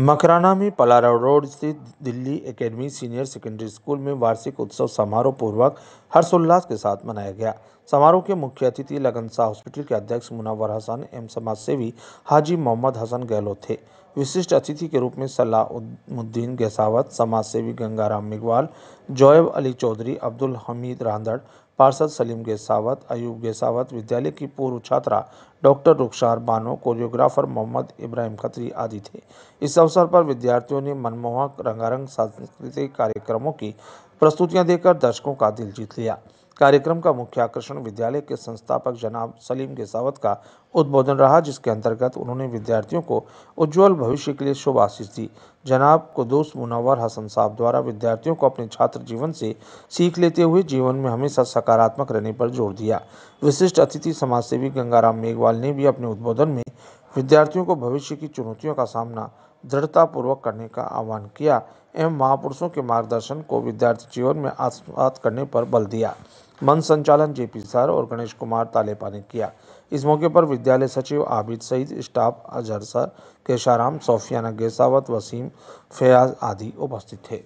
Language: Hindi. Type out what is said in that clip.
मकराना में पलारा रोड स्थित Delhi academy senior secondary school में वार्षिक उत्सव समारोह पूर्वक हर्षोल्लास के साथ मनाया गया समारोह के मुख्य अतिथि लगन शाह हॉस्पिटल के अध्यक्ष मुनावर हसन एवं समाजसेवी हाजी मोहम्मद हसन गहलोत थे विशिष्ट अतिथि के रूप में गैसावत समाज समाजसेवी गंगाराम मेघवाल जोयब अली चौधरी अब्दुल हमीद रांदड़ पार्षद सलीम गैसावत अयूब गैसावत विद्यालय की पूर्व छात्रा डॉक्टर रुखसार बानो कोरियोग्राफर मोहम्मद इब्राहिम खत्री आदि थे इस अवसर पर विद्यार्थियों ने मनमोहक रंगारंग सांस्कृतिक कार्यक्रमों की प्रस्तुतियां देकर दर्शकों का दिल जीत लिया कार्यक्रम का मुख्य आकर्षण विद्यालय के संस्थापक जनाब सलीम गेसावत का उद्बोधन रहा जिसके अंतर्गत उन्होंने विद्यार्थियों को उज्जवल भविष्य के लिए शुभ आशीष दी जनाब को दोस्त मुनावर हसन साहब द्वारा विद्यार्थियों को अपने छात्र जीवन से सीख लेते हुए जीवन में हमेशा सकारात्मक रहने पर जोर दिया विशिष्ट अतिथि समाजसेवी गंगाराम मेघवाल ने भी अपने उद्बोधन में विद्यार्थियों को भविष्य की चुनौतियों का सामना दृढ़तापूर्वक करने का आह्वान किया एवं महापुरुषों के मार्गदर्शन को विद्यार्थी जीवन में आत्मसात करने पर बल दिया मन संचालन जे पी सर और गणेश कुमार तालेपा ने किया इस मौके पर विद्यालय सचिव आबिद सईद स्टाफ अजहर सर केशाराम सोफियाना गेसावत वसीम फयाज आदि उपस्थित थे